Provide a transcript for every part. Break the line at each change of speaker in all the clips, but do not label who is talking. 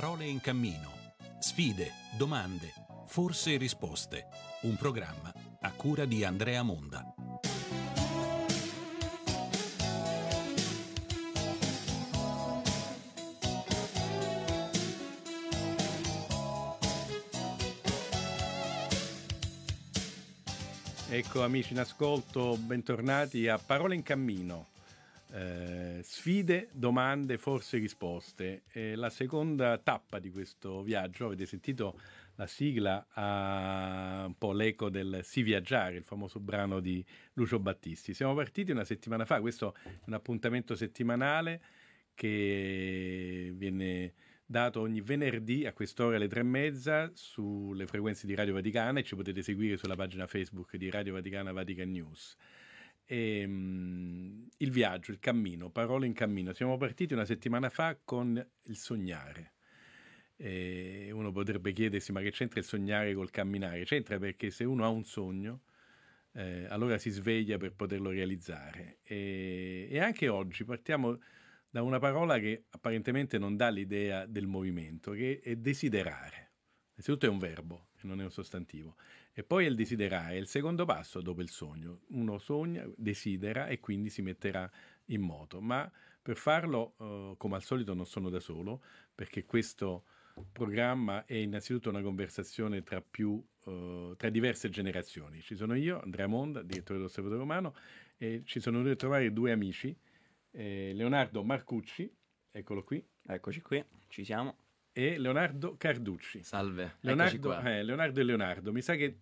Parole in cammino. Sfide, domande, forse risposte. Un programma a cura di Andrea Monda. Ecco amici in ascolto, bentornati a Parole in cammino. Eh, sfide, domande, forse risposte. Eh, la seconda tappa di questo viaggio, avete sentito la sigla, ha un po' l'eco del Si viaggiare, il famoso brano di Lucio Battisti. Siamo partiti una settimana fa, questo è un appuntamento settimanale che viene dato ogni venerdì a quest'ora alle tre e mezza sulle frequenze di Radio Vaticana e ci potete seguire sulla pagina Facebook di Radio Vaticana Vatican News. E, um, il viaggio, il cammino, parole in cammino. Siamo partiti una settimana fa con il sognare. E eh, uno potrebbe chiedersi: ma che c'entra il sognare col camminare? C'entra perché se uno ha un sogno, eh, allora si sveglia per poterlo realizzare. E, e, anche oggi partiamo da una parola che apparentemente non dà l'idea del movimento, che è desiderare. Innanzitutto è un verbo non è un sostantivo. E poi il desiderare, il secondo passo dopo il sogno. Uno sogna, desidera e quindi si metterà in moto, ma per farlo, eh, come al solito, non sono da solo, perché questo programma è innanzitutto una conversazione tra, più, eh, tra diverse generazioni. Ci sono io, Andrea Monda, direttore dell'Osservatorio Romano, e ci sono venuti a trovare due amici, eh, Leonardo Marcucci, eccolo qui. Eccoci qui, ci siamo e Leonardo Carducci. Salve, Leonardo, eh, Leonardo e Leonardo, mi sa che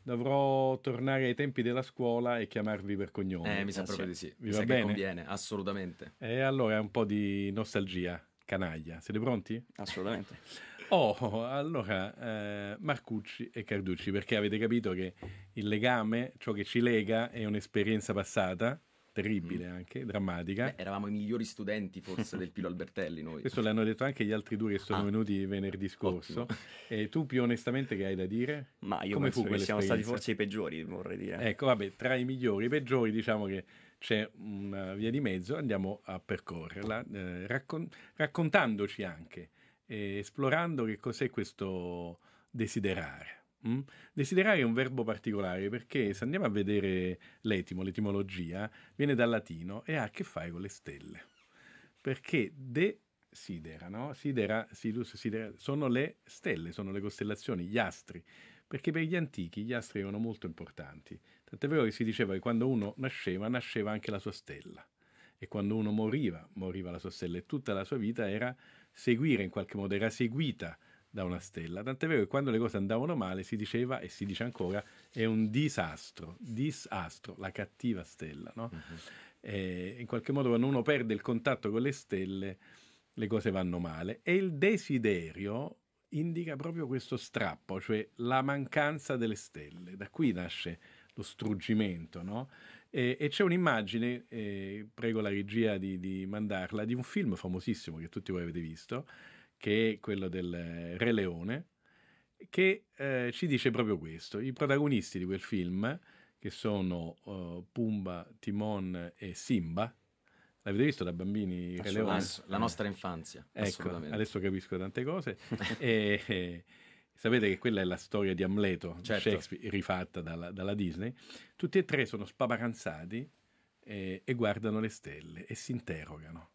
dovrò tornare ai tempi della scuola e chiamarvi per cognome. Eh, mi sa eh, proprio di sì. Vi mi va bene? conviene, assolutamente. E allora un po' di nostalgia, canaglia. Siete pronti? Assolutamente. Oh, allora, eh, Marcucci e Carducci, perché avete capito che il legame, ciò che ci lega, è un'esperienza passata terribile mm. anche, drammatica. Beh, eravamo i migliori studenti forse del Pilo Albertelli noi. Questo l'hanno detto anche gli altri due che sono ah. venuti venerdì scorso. Ottimo. E tu più onestamente che hai da dire? Ma io Come penso fu che siamo stati forse i peggiori, vorrei dire. Ecco, vabbè, tra i migliori, i peggiori diciamo che c'è una via di mezzo, andiamo a percorrerla, eh, raccon- raccontandoci anche, eh, esplorando che cos'è questo desiderare. Mm? Desiderare è un verbo particolare perché se andiamo a vedere l'etimo, l'etimologia, viene dal latino e ha a che fare con le stelle. Perché desidera, no? Sidera, sidus, sidera, sono le stelle, sono le costellazioni, gli astri. Perché per gli antichi gli astri erano molto importanti. Tant'è vero che si diceva che quando uno nasceva, nasceva anche la sua stella. E quando uno moriva, moriva la sua stella. E tutta la sua vita era seguire in qualche modo, era seguita da una stella. Tant'è vero che quando le cose andavano male si diceva e si dice ancora è un disastro, disastro, la cattiva stella. No? Mm-hmm. in qualche modo quando uno perde il contatto con le stelle le cose vanno male e il desiderio indica proprio questo strappo, cioè la mancanza delle stelle. Da qui nasce lo struggimento, no? E, e c'è un'immagine, eh, prego la regia di, di, mandarla, di un film famosissimo che tutti voi avete visto, che è quello del Re Leone, che eh, ci dice proprio questo. I protagonisti di quel film, che sono uh, eh, Pumba, Timon e Simba, l'avete visto da bambini? Re Leone? La nostra
infanzia. Eh, ecco,
adesso capisco tante cose. e, e, eh, sapete che quella è la storia di Amleto, certo. Shakespeare, rifatta dalla, dalla, Disney. Tutti e tre sono spaparanzati e, e guardano le stelle e si interrogano.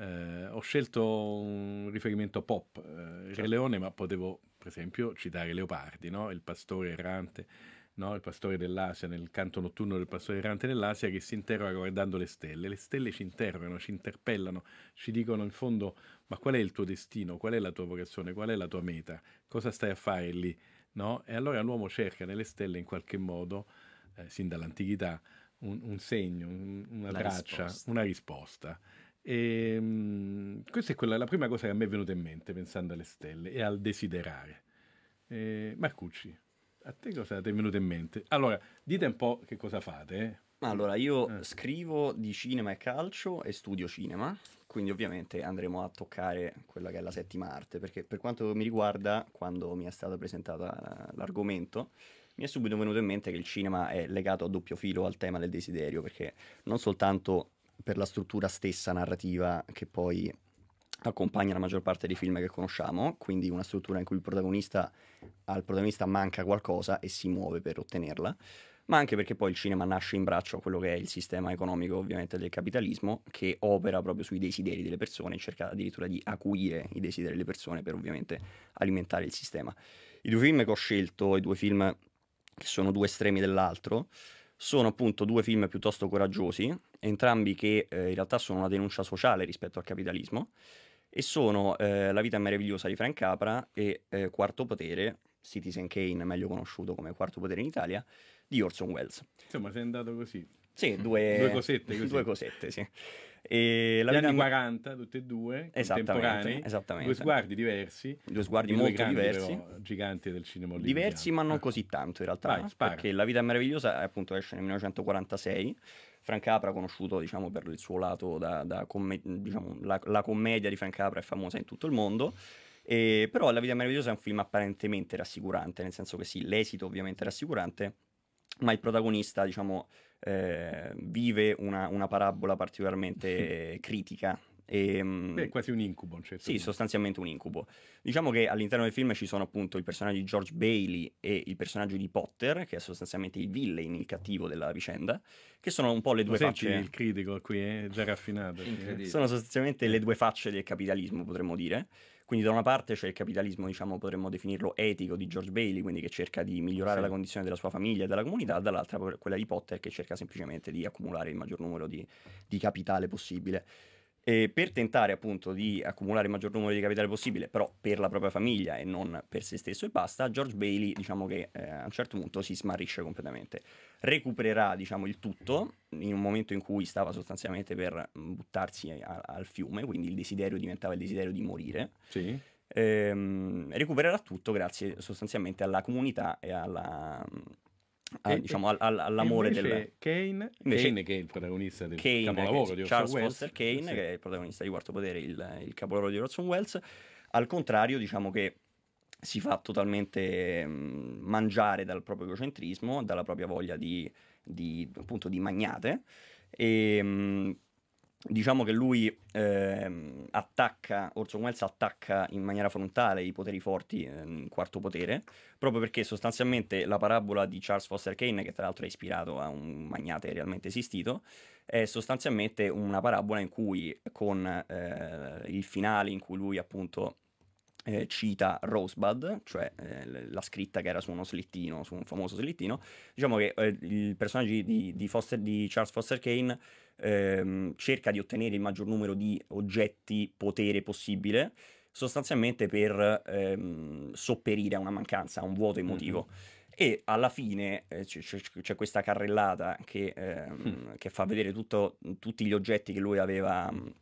Eh, ho scelto un riferimento pop, eh, certo. Re Leone, ma potevo per esempio citare Leopardi, no? il pastore errante, no? il pastore dell'Asia, nel canto notturno del pastore errante dell'Asia che si interroga guardando le stelle. Le stelle ci interrogano, ci interpellano, ci dicono in fondo ma qual è il tuo destino, qual è la tua vocazione, qual è la tua meta, cosa stai a fare lì. No? E allora l'uomo cerca nelle stelle in qualche modo, eh, sin dall'antichità, un, un segno, un, una la traccia, risposta. una risposta. E, ehm, questa è quella, la prima cosa che a me è venuta in mente pensando alle stelle e al desiderare. E, eh, Marcucci, a te cosa ti è venuto in mente? Allora, dite un po' che cosa fate. Eh? Allora, io
eh. scrivo di cinema e calcio e studio cinema, quindi ovviamente andremo a toccare quella che è la settima arte, perché per quanto mi riguarda, quando mi è stato presentato eh, l'argomento, mi è subito venuto in mente che il cinema è legato a doppio filo al tema del desiderio, perché non soltanto per la struttura stessa narrativa che poi accompagna la maggior parte dei film che conosciamo, quindi una struttura in cui il protagonista, al protagonista manca qualcosa e si muove per ottenerla, ma anche perché poi il cinema nasce in braccio a quello che è il sistema economico ovviamente del capitalismo, che opera proprio sui desideri delle persone, cerca addirittura di acuire i desideri delle persone per ovviamente alimentare il sistema. I due film che ho scelto, i due film che sono due estremi dell'altro, sono appunto due film piuttosto coraggiosi, entrambi che eh, in realtà sono una denuncia sociale rispetto al capitalismo, e sono eh, La vita meravigliosa di Frank Capra e eh, Quarto potere, Citizen Kane, meglio conosciuto come Quarto potere in Italia, di Orson Welles. Insomma, sei andato così. Sì, due, due cosette. Così. Due
cosette, sì. E la Gli anni 40, tutti e due, contemporanei, due sguardi diversi, due sguardi due molto diversi, però, giganti del cinema hollywoodiano. Diversi,
ma non ah. così tanto in realtà, Vai, perché La vita è meravigliosa eh, appunto esce nel 1946. Frank Capra, conosciuto diciamo, per il suo lato da, da come, diciamo, la, la commedia di Frank Capra è famosa in tutto il mondo. E, però La vita meravigliosa è un film apparentemente rassicurante, nel senso che sì, l'esito ovviamente è rassicurante, ma il protagonista, diciamo, eh, vive una, una, parabola particolarmente critica. E, ehm, Beh, è
quasi un incubo. Un
certo sì, punto. sostanzialmente un incubo. Diciamo che all'interno del film ci sono appunto il personaggio di George Bailey e il personaggio di Potter, che è sostanzialmente il villain, il cattivo della vicenda, che sono un po' le Lo due facce. il critico qui eh, è già raffinato. Sono sostanzialmente le due facce del capitalismo, potremmo dire. Quindi da una parte c'è il capitalismo, diciamo, potremmo definirlo etico di George Bailey, quindi che cerca di migliorare sì. la condizione della sua famiglia e della comunità, dall'altra quella di Potter che cerca semplicemente di accumulare il maggior numero di, di capitale possibile eh, per tentare appunto di accumulare il maggior numero di capitale possibile, però per la propria famiglia e non per se stesso e basta, George Bailey diciamo che eh, a un certo punto si smarrisce completamente. Recupererà diciamo il tutto in un momento in cui stava sostanzialmente per buttarsi a, al fiume, quindi il desiderio diventava il desiderio di morire. Sì. Ehm, recupererà tutto grazie sostanzialmente alla comunità e alla
a, ah, e, diciamo, all, all'amore del... Kane, invece, Kane che è il
protagonista del Kane, capolavoro di Orson Charles Welles. Foster Kane, sì. che è il protagonista di Quarto Potere, il, il capolavoro di Orson Welles, al contrario diciamo che si fa totalmente mm, mangiare dal proprio egocentrismo, dalla propria voglia di, di, appunto, di magnate e... Mh, mm, diciamo che lui eh, attacca, Orson Welles attacca in maniera frontale i poteri forti eh, in quarto potere, proprio perché sostanzialmente la parabola di Charles Foster Kane, che tra l'altro è ispirato a un magnate realmente esistito, è sostanzialmente una parabola in cui con eh, il finale in cui lui appunto eh, cita Rosebud, cioè eh, la scritta che era su uno slittino, su un famoso slittino, diciamo che eh, il personaggio di, di, Foster, di, Charles Foster Kane ehm, cerca di ottenere il maggior numero di oggetti potere possibile, sostanzialmente per ehm, sopperire a una mancanza, a un vuoto emotivo. Mm-hmm. E alla fine eh, c- c- c'è questa carrellata che, ehm, mm. che fa vedere tutto, tutti gli oggetti che lui aveva... Mh,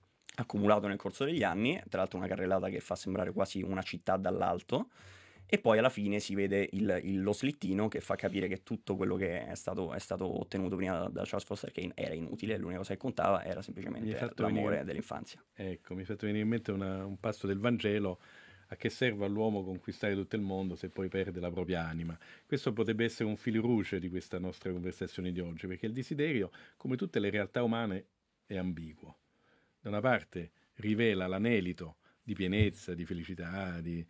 accumulato nel corso degli anni, tra l'altro una carrellata che fa sembrare quasi una città dall'alto, e poi alla fine si vede il, il, lo slittino che fa capire che tutto quello che è stato, è stato ottenuto prima da, da, Charles Foster Kane era
inutile, l'unica cosa che contava era semplicemente l'amore venire, dell'infanzia. Ecco, mi è fatto venire in mente una, un passo del Vangelo a che serve all'uomo conquistare tutto il mondo se poi perde la propria anima. Questo potrebbe essere un filo rouge di questa nostra conversazione di oggi, perché il desiderio, come tutte le realtà umane, è ambiguo da una parte rivela l'anelito di pienezza, di felicità, di,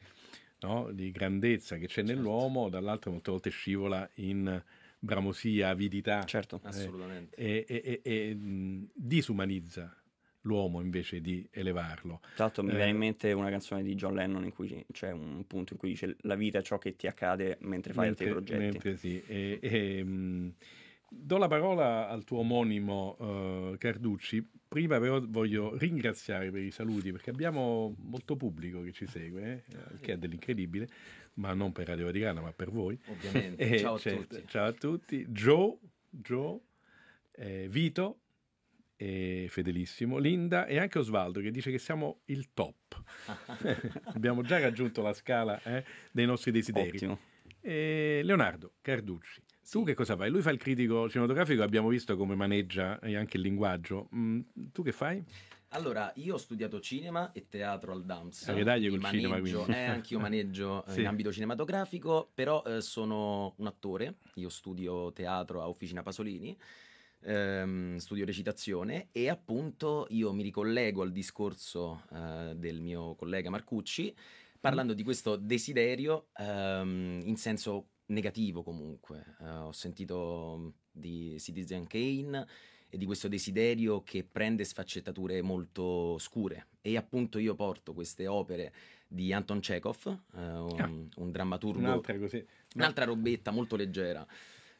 no? di grandezza che c'è certo. nell'uomo, dall'altra molte volte scivola in bramosia, avidità. Certo, eh,
assolutamente.
E, e, e, mh, mm, disumanizza l'uomo invece di elevarlo. Esatto, mi eh, viene in
mente una canzone di John Lennon in cui c'è un punto in cui dice la vita è ciò che ti accade mentre fai mentre, altri progetti.
Mentre sì, e, e mh, mm, Do la parola al tuo omonimo uh, Carducci. Prima però voglio ringraziare per i saluti perché abbiamo molto pubblico che ci segue, eh, che è dell'incredibile, ma non per Radio Vaticana, ma per voi. Ovviamente. E eh, ciao a certo, tutti. Ciao a tutti. Joe, Joe eh, Vito, e fedelissimo, Linda e anche Osvaldo che dice che siamo il top. Abbiamo già raggiunto la scala eh, dei nostri desideri. Eh, Leonardo Carducci. Tu che cosa fai? Lui fa il critico cinematografico, abbiamo visto come maneggia eh, anche il linguaggio. Mm, tu che fai?
Allora, io ho studiato cinema e teatro al DAMS. Ah, che tagli col maneggio, cinema, quindi. Eh, anch'io maneggio eh, sì. in ambito cinematografico, però eh, sono un attore, io studio teatro a Officina Pasolini. Ehm, studio recitazione e appunto io mi ricollego al discorso eh, del mio collega Marcucci mm. parlando di questo desiderio ehm, in senso negativo comunque. Uh, ho sentito mm, di Citizen Kane e di questo desiderio che prende sfaccettature molto scure. E appunto io porto queste opere di Anton Chekhov, uh, un, ah, un, drammaturgo. Un'altra, così. un'altra robetta molto leggera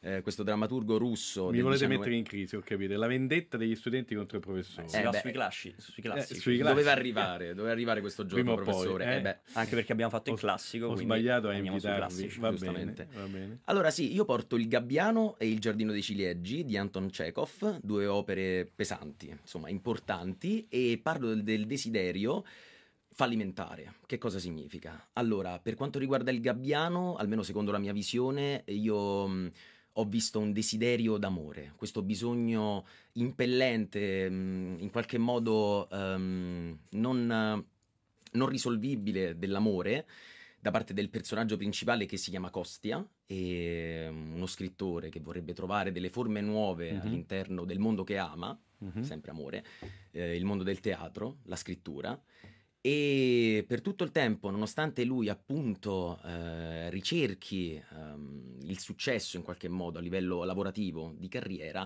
eh, questo drammaturgo russo. Mi volete 19... mettere in crisi, ho capito. La vendetta
degli studenti contro il professore. Eh, eh beh, sui, eh, classici. sui classici. Eh, sui classi. Doveva
arrivare, doveva arrivare questo gioco, Prima professore. Poi, eh? eh? Beh, anche
perché abbiamo fatto ho, il classico. Ho sbagliato a invitarvi. Classici, va, bene, va bene.
Allora sì, io porto Il Gabbiano e Il Giardino dei Ciliegi di Anton Chekhov, due opere pesanti, insomma importanti, e parlo del, del desiderio fallimentare. Che cosa significa? Allora, per quanto riguarda il gabbiano, almeno secondo la mia visione, io ho visto un desiderio d'amore, questo bisogno impellente, mm, in qualche modo um, non, non risolvibile dell'amore da parte del personaggio principale che si chiama Costia, e mm, uno scrittore che vorrebbe trovare delle forme nuove mm-hmm. all'interno del mondo che ama, mm-hmm. sempre amore, eh, il mondo del teatro, la scrittura e per tutto il tempo, nonostante lui appunto eh, ricerchi ehm, il successo in qualche modo a livello lavorativo, di carriera,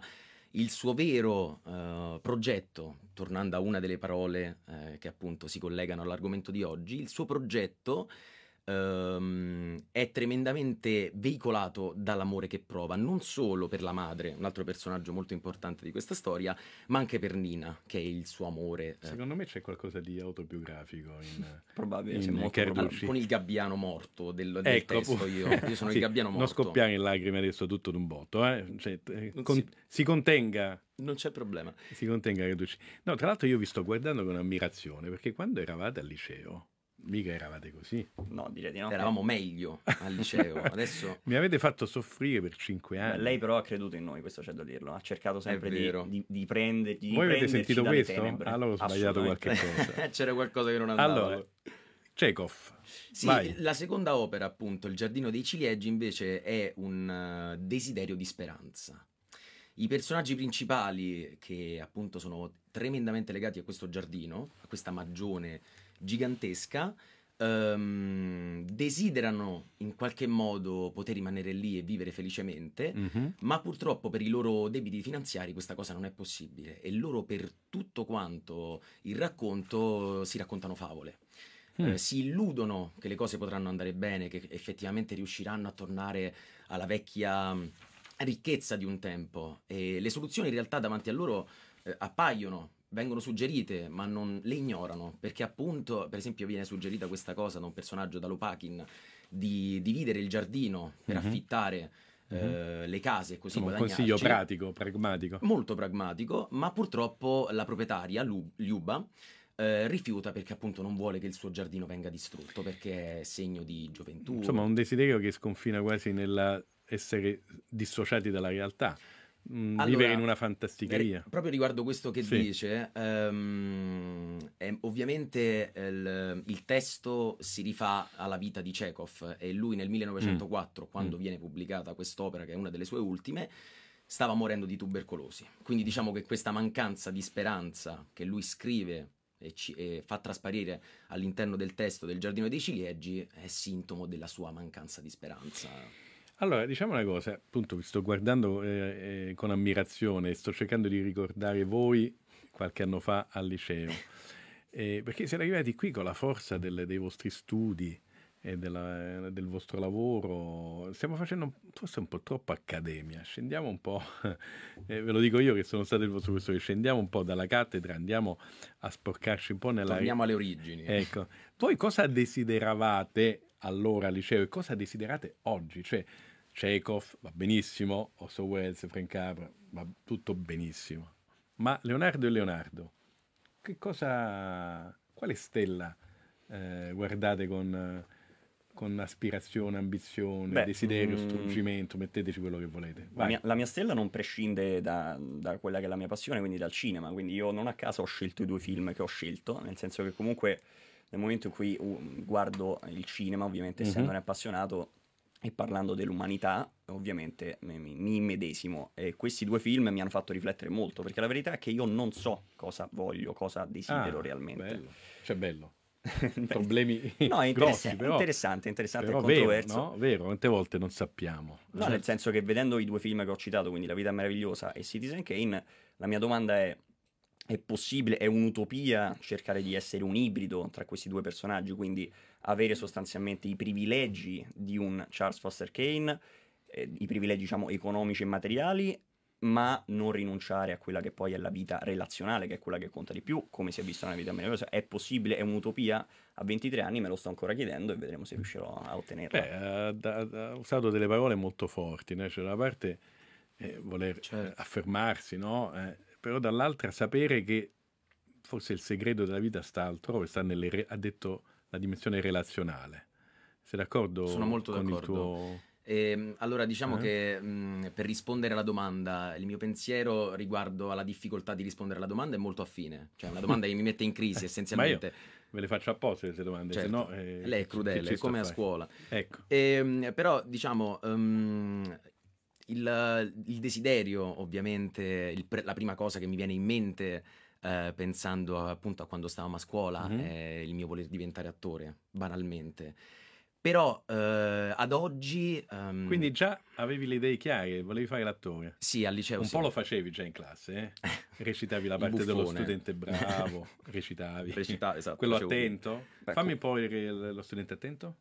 il suo vero eh, progetto, tornando a una delle parole eh, che appunto si collegano all'argomento di oggi, il suo progetto ehm, è tremendamente veicolato dall'amore che prova, non solo per la madre, un altro personaggio molto importante di questa storia, ma anche per Nina, che è il suo amore. Eh. Secondo me c'è qualcosa
di autobiografico in Probabilmente in molto con il
gabbiano morto del, del ecco, testo io. io sono sì, il gabbiano morto. Non scoppiare
in lacrime adesso tutto d'un botto, eh? cioè, eh, con, si... si contenga non c'è problema. Si contenga Carducci. No, tra l'altro io vi sto guardando con ammirazione perché quando eravate al liceo Mica eravate così. No, direi di no. Eravamo
meglio al liceo. Adesso...
Mi avete fatto soffrire per cinque anni. Beh, lei
però ha creduto in noi, questo c'è da dirlo. Ha cercato sempre di, di, di, prender, Voi avete sentito questo? Ah, allora ho
sbagliato qualche cosa.
C'era qualcosa che non andava. Allora,
Chekhov. Sì, Vai. la seconda
opera, appunto, Il giardino dei ciliegi, invece è un eh, desiderio di speranza. I personaggi principali, che appunto sono tremendamente legati a questo giardino, a questa magione gigantesca, um, desiderano in qualche modo poter rimanere lì e vivere felicemente, mm-hmm. ma purtroppo per i loro debiti finanziari questa cosa non è possibile e loro per tutto quanto il racconto eh, si raccontano favole. Mm. Eh, si illudono che le cose potranno andare bene, che effettivamente riusciranno a tornare alla vecchia ricchezza di un tempo e le soluzioni in realtà davanti a loro eh, appaiono, vengono suggerite, ma non le ignorano, perché appunto, per esempio, viene suggerita questa cosa da un personaggio da Lopakin di dividere il giardino per mm-hmm. affittare Uh-huh. le case e così via. un consiglio pratico, pragmatico. Molto pragmatico, ma purtroppo la proprietaria, Liuba, eh, rifiuta perché appunto non vuole che il suo giardino venga distrutto perché è segno di gioventù. Insomma, un
desiderio che sconfina quasi nella essere dissociati dalla realtà. Mh, mm, allora, vivere in una fantasticheria. Eh, proprio
riguardo questo che sì. dice, um, è, ovviamente eh, il, il, testo si rifà alla vita di Chekhov e lui nel 1904, mm. quando mm. viene pubblicata quest'opera, che è una delle sue ultime, stava morendo di tubercolosi. Quindi diciamo che questa mancanza di speranza che lui scrive e, ci, e, fa trasparire all'interno del testo del Giardino dei Ciliegi è sintomo della sua mancanza di speranza.
Allora, diciamo una cosa, appunto vi sto guardando eh, eh, con ammirazione, sto cercando di ricordare voi qualche anno fa al liceo, eh, perché siete arrivati qui con la forza del, dei vostri studi e della, del vostro lavoro, stiamo facendo forse un po' troppo accademia, scendiamo un po', eh, ve lo dico io che sono stato il vostro professore, scendiamo un po' dalla cattedra, andiamo a sporcarci un po' nella... Torniamo alle origini. Ecco, voi cosa desideravate allora al liceo e cosa desiderate oggi? Cioè, Chekhov va benissimo, Orson Wells, Frank Capra, va tutto benissimo. Ma Leonardo e Leonardo, che cosa, quale stella eh, guardate con, con, aspirazione, ambizione, Beh, desiderio, mm, struggimento, metteteci quello che volete.
La mia, la mia, stella
non prescinde
da, da, quella che è la mia passione, quindi dal cinema, quindi io non a caso ho scelto i due film che ho scelto, nel senso che comunque nel momento in cui uh, guardo il cinema, ovviamente mhm. essendone mm-hmm. appassionato, e parlando dell'umanità, ovviamente mi immedesimo. E questi due film mi hanno fatto riflettere molto, perché la verità è che io non so cosa voglio, cosa desidero ah, realmente. Bello. Cioè, bello.
Problemi no, è interessante, grossi, però, interessante,
interessante però controverso. Vero, no?
vero, quante volte non sappiamo. No, nel
senso che vedendo i due film che ho citato, quindi La vita meravigliosa e Citizen Kane, la mia domanda è è possibile, è un'utopia cercare di essere un ibrido tra questi due personaggi, quindi avere sostanzialmente i privilegi di un Charles Foster Kane, eh, i privilegi diciamo economici e materiali, ma non rinunciare a quella che poi è la vita relazionale, che è quella che conta di più, come si è visto nella vita meravigliosa. Cioè, è possibile, è un'utopia? A 23 anni me lo sto ancora chiedendo e vedremo se riuscirò a ottenerla.
Beh, eh, ha, usato delle parole molto forti, né? cioè da una parte eh, voler eh, certo. affermarsi, no? Eh, però dall'altra sapere che forse il segreto della vita sta altrove, sta nelle, ha detto la dimensione relazionale. Sei d'accordo? Sono molto d'accordo. Tuo...
E, ehm, allora diciamo eh? che mh, mhmm, per rispondere alla domanda, il mio pensiero riguardo alla difficoltà di rispondere alla domanda è molto affine, cioè una domanda che mi mette in crisi essenzialmente. ve le faccio apposta queste domande, certo. no, eh, Lei è crudele, è come a fare. scuola. Ecco. E, ehm, però diciamo, um, il, il desiderio, ovviamente, il la prima cosa che mi viene in mente eh, pensando appunto a quando stavamo a scuola mm-hmm. è il mio voler diventare attore, banalmente. Però eh, ad oggi... Um... Quindi già
avevi le idee chiare, volevi fare l'attore. Sì, al liceo. Un sì. po' lo facevi già in classe, eh? recitavi la parte dello studente bravo, recitavi. Recita- esatto, Quello facevo. attento. Ecco. Fammi poi lo studente attento.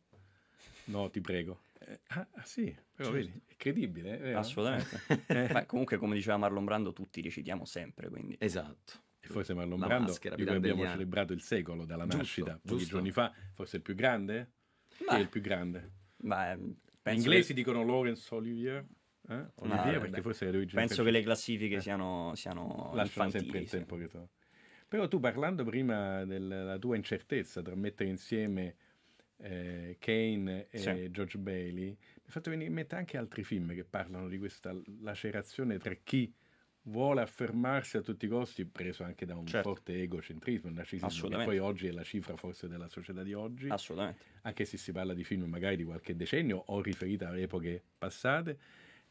No, ti prego. Eh, ah, ah, sì, però Giusto. Certo. vedi, è credibile. Vero? Assolutamente.
Eh. Ma comunque, come diceva Marlon Brando, tutti recitiamo sempre, quindi.
Esatto. E forse Marlon la Brando, maschera, di cui abbiamo anni. celebrato il secolo dalla giusto, nascita, pochi giorni fa, forse il più grande? Ma, sì, è il più grande. Ma, eh, Gli inglesi che... dicono Laurence Olivier. Eh? Olivier ma, perché forse è l'origine. Penso che le
classifiche eh. siano, siano Lasciano sempre
il tempo che trovano. Però tu parlando prima della tua incertezza tra mettere insieme eh, Kane e sì. George Bailey, mi ha fatto venire in mente anche altri film che parlano di questa lacerazione tra chi vuole affermarsi a tutti i costi, preso anche da un certo. forte egocentrismo, il narcisismo, che poi oggi è la cifra forse della società di oggi. Assolutamente. Anche se si parla di film magari di qualche decennio o riferita a epoche passate,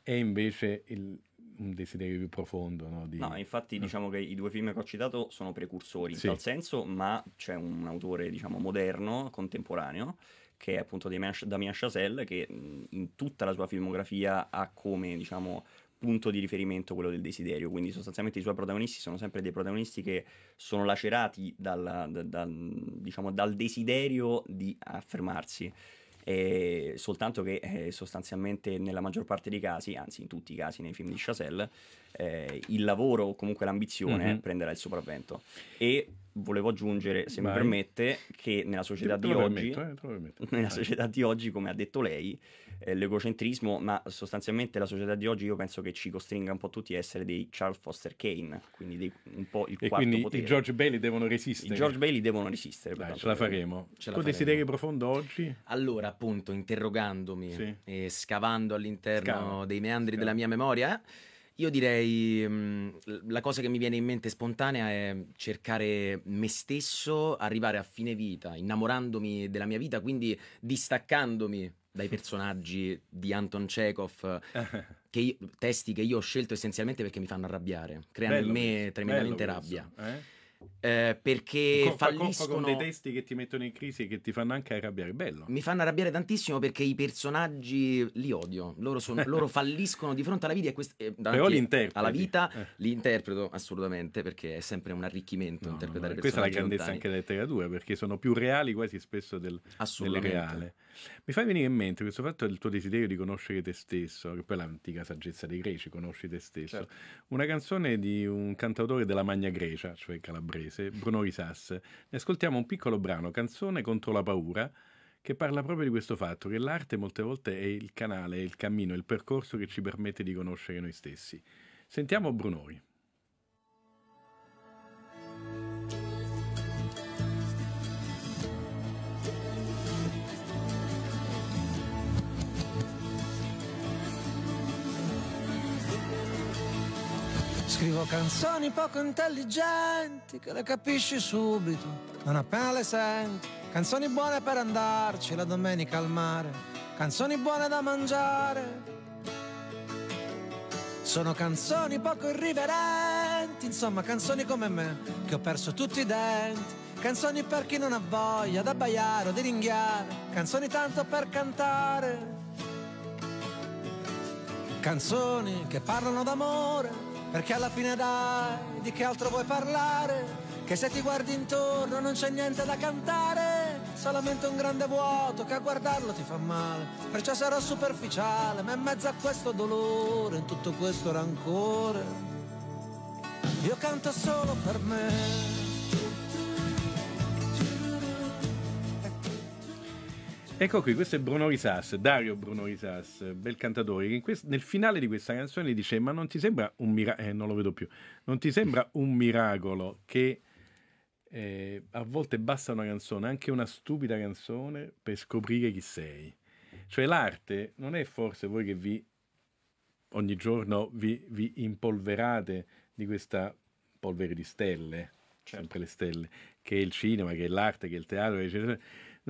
è invece il, un desiderio più profondo. No? Di... no infatti no. Eh. diciamo che
i due film che ho citato sono precursori in sì. tal senso, ma c'è un autore diciamo, moderno, contemporaneo, che è appunto Damien Chazelle, che in tutta la sua filmografia ha come diciamo, punto di riferimento quello del desiderio, quindi sostanzialmente i suoi protagonisti sono sempre dei protagonisti che sono lacerati dalla, da, da, diciamo, dal desiderio di affermarsi eh, soltanto che eh, sostanzialmente nella maggior parte dei casi, anzi in tutti i casi nei film di Chazelle, eh, il lavoro o comunque l'ambizione mm-hmm. prenderà il sopravvento. E volevo aggiungere, se Vai. mi permette, che nella società, permetto, oggi, eh, nella società di oggi, come ha detto lei, eh, l'egocentrismo, ma sostanzialmente la società di oggi io penso che ci costringa un po' tutti a essere dei Charles Foster Kane, quindi dei, un po' il e quarto quindi potere. i George
Bailey devono resistere. I George Bailey devono
resistere. Dai, ce la faremo. Ce la
Tuo faremo. profondo oggi?
Allora, appunto, interrogandomi sì. e scavando all'interno Scavo. dei meandri Scavo. della mia memoria... Io direi mh, mm, la cosa che mi viene in mente spontanea è cercare me stesso, arrivare a fine vita, innamorandomi della mia vita, quindi distaccandomi dai personaggi di Anton Chekhov, che io, testi che io ho scelto essenzialmente perché mi fanno arrabbiare, creano in me tremendamente rabbia.
Penso, eh? Eh, perché co- falliscono con dei testi che ti mettono in crisi e che
ti fanno anche arrabbiare bello mi fanno arrabbiare tantissimo perché i personaggi li odio loro, sono, loro falliscono di fronte alla vita e quest- eh, però li interpreti alla vita eh. li interpreto assolutamente
perché è sempre un arricchimento no, interpretare no, no. questa è la grandezza lontani. anche della letteratura perché sono più reali quasi spesso del, del reale mi fai venire in mente questo fatto del tuo desiderio di conoscere te stesso che poi è l'antica saggezza dei greci conosci te stesso certo. una canzone di un cantautore della Magna Grecia cioè Calabria calabrese Bruno Risas. Ne ascoltiamo un piccolo brano, Canzone contro la paura, che parla proprio di questo fatto, che l'arte molte volte è il canale, il cammino, il percorso che ci permette di conoscere noi stessi. Sentiamo Brunori. Scrivo canzoni poco
intelligenti che le capisci subito, non appena le senti. Canzoni buone per andarci la domenica al mare, canzoni buone da mangiare. Sono canzoni poco irriverenti, insomma canzoni come me, che ho perso tutti i denti. Canzoni per chi non ha voglia da baiare o di ringhiare, canzoni tanto per cantare. Canzoni che parlano d'amore perché alla fine dai, di che altro vuoi parlare? Che se ti guardi intorno non c'è niente da cantare, solamente un grande vuoto che a guardarlo ti fa male. Perciò sarò superficiale, ma in mezzo a questo dolore, in tutto questo rancore, io canto solo per me.
Ecco qui, questo è Bruno Risas, Dario Bruno Risas, bel cantatore, che quest- nel finale di questa canzone dice ma non ti sembra un miracolo, eh, non lo vedo più, non ti sembra un miracolo che eh, a volte basta una canzone, anche una stupida canzone, per scoprire chi sei? Cioè l'arte non è forse voi che vi ogni giorno vi, vi impolverate di questa polvere di stelle, certo. sempre le stelle, che è il cinema, che è l'arte, che è il teatro, eccetera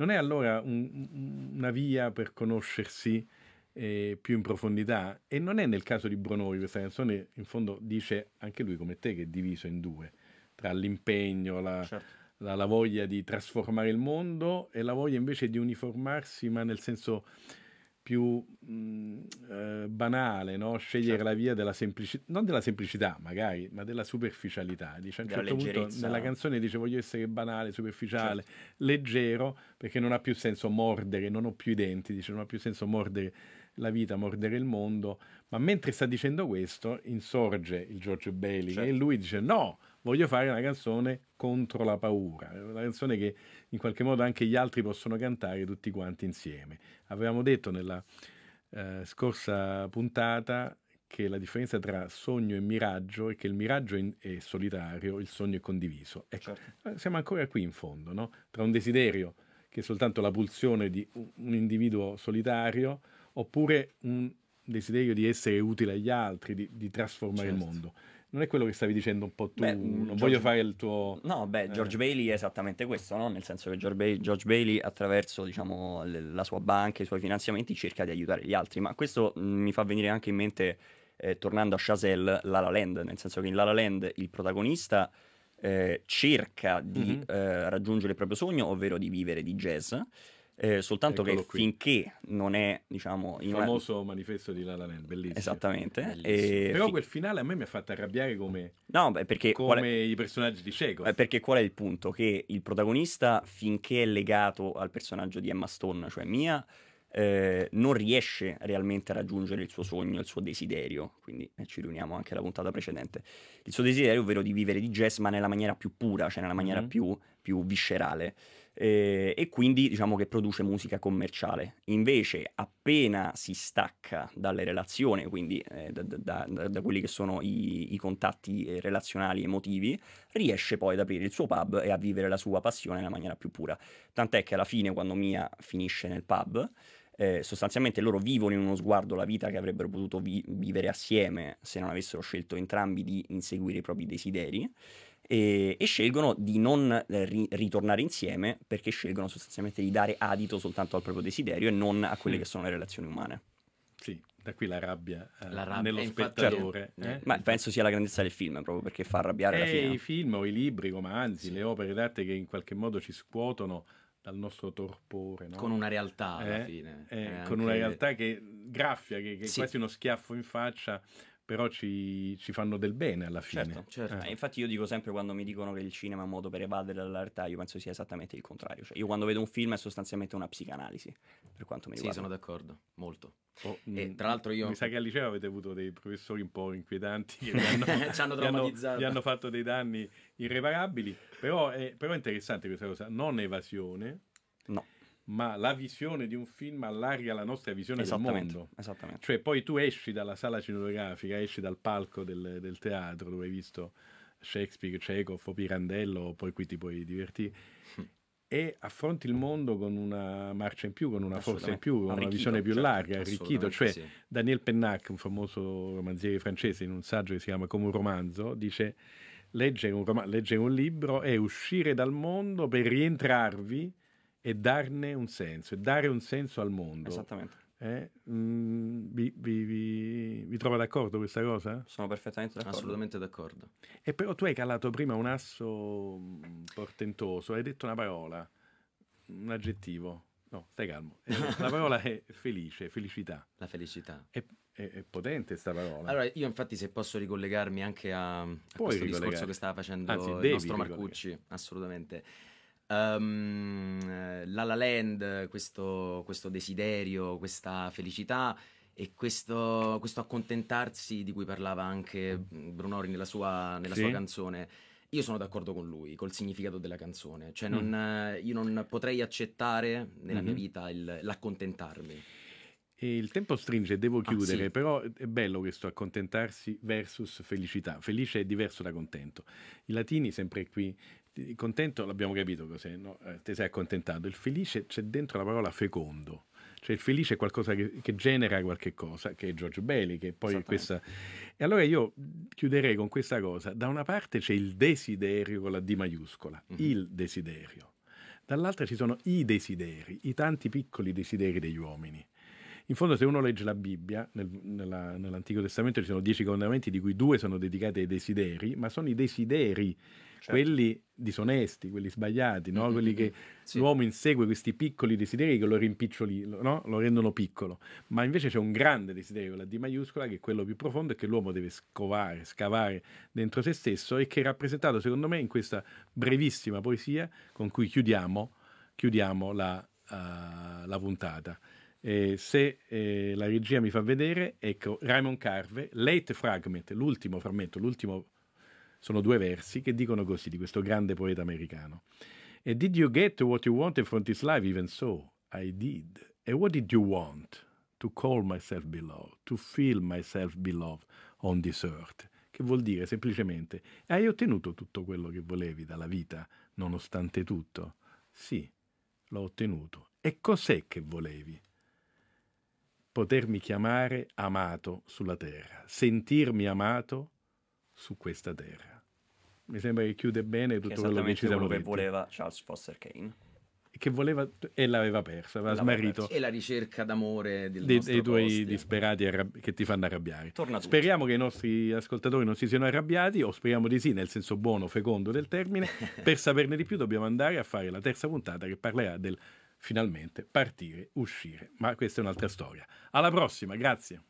non è allora un, una via per conoscersi eh, più in profondità? E non è nel caso di Bronori, questa canzone in fondo dice anche lui come te che è diviso in due, tra l'impegno, la, certo. la, la voglia di trasformare il mondo e la voglia invece di uniformarsi, ma nel senso più mh, eh, banale, no? scegliere certo. la via della semplicità, non della semplicità magari, ma della superficialità. Dice, a un certo leggerezza. punto nella canzone dice voglio essere banale, superficiale, certo. leggero, perché non ha più senso mordere, non ho più i denti, dice, non ha più senso mordere la vita, mordere il mondo, ma mentre sta dicendo questo insorge il Giorgio Bailey certo. e lui dice no, voglio fare una canzone contro la paura, una canzone che in qualche modo anche gli altri possono cantare tutti quanti insieme. Avevamo detto nella eh, scorsa puntata che la differenza tra sogno e miraggio è che il miraggio è solitario, il sogno è condiviso. Ecco, certo. Eh, siamo ancora qui in fondo, no? tra un desiderio che è soltanto la pulsione di un individuo solitario oppure un desiderio di essere utile agli altri, di, di trasformare certo. il mondo non è quello che stavi dicendo un po' tu, beh, non George... voglio fare
il tuo... No, beh, eh. George eh. Bailey è esattamente questo, no? nel senso che George Bailey, George Bailey attraverso diciamo, la sua banca, i suoi finanziamenti cerca di aiutare gli altri, ma questo mm, mi fa venire anche in mente, eh, tornando a Chazelle, La La Land, nel senso che in La La Land il protagonista eh, cerca di mm-hmm. Eh, raggiungere il proprio sogno, ovvero di vivere di jazz. Eh, soltanto Eccolo che qui. finché non è, diciamo... Il famoso
una... manifesto di La
Land, bellissimo. Esattamente. Bellissimo. E... Eh, Però fin... quel
finale a me mi ha fatto arrabbiare come,
no, beh, perché come è...
i personaggi di Cieco. Beh,
perché qual è il punto? Che il protagonista, finché è legato al personaggio di Emma Stone, cioè Mia, eh, non riesce realmente a raggiungere il suo sogno, il suo desiderio, quindi eh, ci riuniamo anche alla puntata precedente, il suo desiderio ovvero di vivere di jazz ma nella maniera più pura, cioè nella maniera mm-hmm. più, più viscerale eh, e quindi diciamo che produce musica commerciale. Invece appena si stacca dalle relazioni, quindi eh, da, da, da, quelli che sono i, i contatti eh, relazionali emotivi, riesce poi ad aprire il suo pub e a vivere la sua passione nella maniera più pura. Tant'è che alla fine quando Mia finisce nel pub, eh, sostanzialmente loro vivono in uno sguardo la vita che avrebbero potuto vi- vivere assieme se non avessero scelto entrambi di inseguire i propri desideri e, e scelgono di non eh, ri- ritornare insieme perché scelgono sostanzialmente di dare adito soltanto al proprio desiderio e non a quelle mm. che sono le relazioni umane. Sì, da qui la
rabbia, eh, la rabbia nello spettatore. Certo. Eh? Ma penso sia la grandezza del film, proprio perché fa arrabbiare eh, la fine. I film o i libri, i anzi, sì. le opere d'arte che in qualche modo ci scuotono dal nostro torpore. No? Con una realtà alla eh, fine. Eh, con anche... una realtà che graffia, che, che sì. è quasi uno schiaffo in faccia però ci, ci fanno del bene alla fine. Certo, certo. Eh. eh. infatti io dico
sempre quando mi dicono che il cinema è un modo per evadere la realtà, io penso sia esattamente il contrario. Cioè,
io quando vedo un film è
sostanzialmente una psicanalisi, per quanto mi riguarda. Sì, sono d'accordo, molto.
Oh, e mm, tra l'altro io... Mi sa che al liceo avete avuto dei professori un po' inquietanti che ci hanno, vi hanno, vi hanno fatto dei danni irreparabili, però è, però è interessante questa cosa, non evasione. No ma la visione di un film allarga la nostra visione del mondo. Esattamente. Cioè, poi tu esci dalla sala cinematografica, esci dal palco del, del teatro dove hai visto Shakespeare, Chekhov o Pirandello, poi qui ti puoi divertire. Hm. e affronti il mondo con una marcia in più, con una forza in più, con una visione più certo, larga, arricchito. Cioè, sì. Daniel Pennac, un famoso romanziere francese, in un saggio che si chiama Come un romanzo, dice leggere un, rom- leggere un libro è uscire dal mondo per rientrarvi e darne un senso, e dare un senso al mondo. Esattamente. Eh? Mm, vi, vi, vi, vi trova d'accordo questa cosa?
Sono perfettamente d'accordo. Assolutamente d'accordo.
E però tu hai calato prima un asso mm, portentoso, hai detto una parola, un aggettivo. No, stai calmo. Eh, la parola è felice, felicità. La felicità. È, è, è potente questa parola. Allora, io infatti
se posso ricollegarmi anche a, a questo discorso che stava facendo Anzi, il nostro Marcucci, assolutamente um, La La Land, questo, questo desiderio, questa felicità e questo, questo, accontentarsi di cui parlava anche Brunori nella, sua, nella sì. sua, canzone. Io sono d'accordo con lui, col significato della canzone, cioè non, mm. io non potrei accettare nella mm-hmm. mia vita il,
l'accontentarmi. E il tempo stringe, devo ah, chiudere, ah, sì. però è bello questo accontentarsi versus felicità. Felice è diverso da contento. I latini, sempre qui contento l'abbiamo capito cos'è, no? Eh, te sei accontentato. Il felice c'è dentro la parola fecondo. Cioè il felice è qualcosa che, che genera qualche cosa, che è Giorgio Belli, che poi questa... E allora io chiuderei con questa cosa. Da una parte c'è il desiderio con la D maiuscola, mm-hmm. il desiderio. Dall'altra ci sono i desideri, i tanti piccoli desideri degli uomini. In fondo, se uno legge la Bibbia, nel, nella, nell'Antico Testamento ci sono dieci comandamenti, di cui due sono dedicati ai desideri, ma sono i desideri certo. quelli disonesti, quelli sbagliati, no? quelli che sì. l'uomo insegue questi piccoli desideri che lo rimpicciolino, no? lo rendono piccolo, ma invece c'è un grande desiderio, la D maiuscola, che è quello più profondo e che l'uomo deve scovare, scavare dentro se stesso e che è rappresentato secondo me in questa brevissima poesia con cui chiudiamo, chiudiamo la, uh, la puntata. Eh, se eh, la regia mi fa vedere, ecco Raymond Carve, Late Fragment, l'ultimo frammento, l'ultimo sono due versi che dicono così di questo grande poeta americano. E did you get what you wanted from this life? Even so, I did. And what did you want? To call myself beloved, to feel myself beloved on this earth. Che vuol dire semplicemente, hai ottenuto tutto quello che volevi dalla vita, nonostante tutto? Sì, l'ho ottenuto. E cos'è che volevi? Potermi chiamare amato sulla terra, sentirmi amato su questa terra mi sembra che chiude bene tutto che quello che ci siamo quello che
voleva Charles Foster Kane
che voleva e l'aveva persa, aveva smarrito. E la
ricerca d'amore del dei, dei tuoi
posti. disperati arrabbi- che ti fanno arrabbiare. Torna Speriamo che i nostri ascoltatori non si siano arrabbiati, o speriamo di sì, nel senso buono, fecondo del termine. per saperne di più dobbiamo andare a fare la terza puntata che parlerà del finalmente partire, uscire. Ma questa è un'altra storia. Alla prossima, grazie.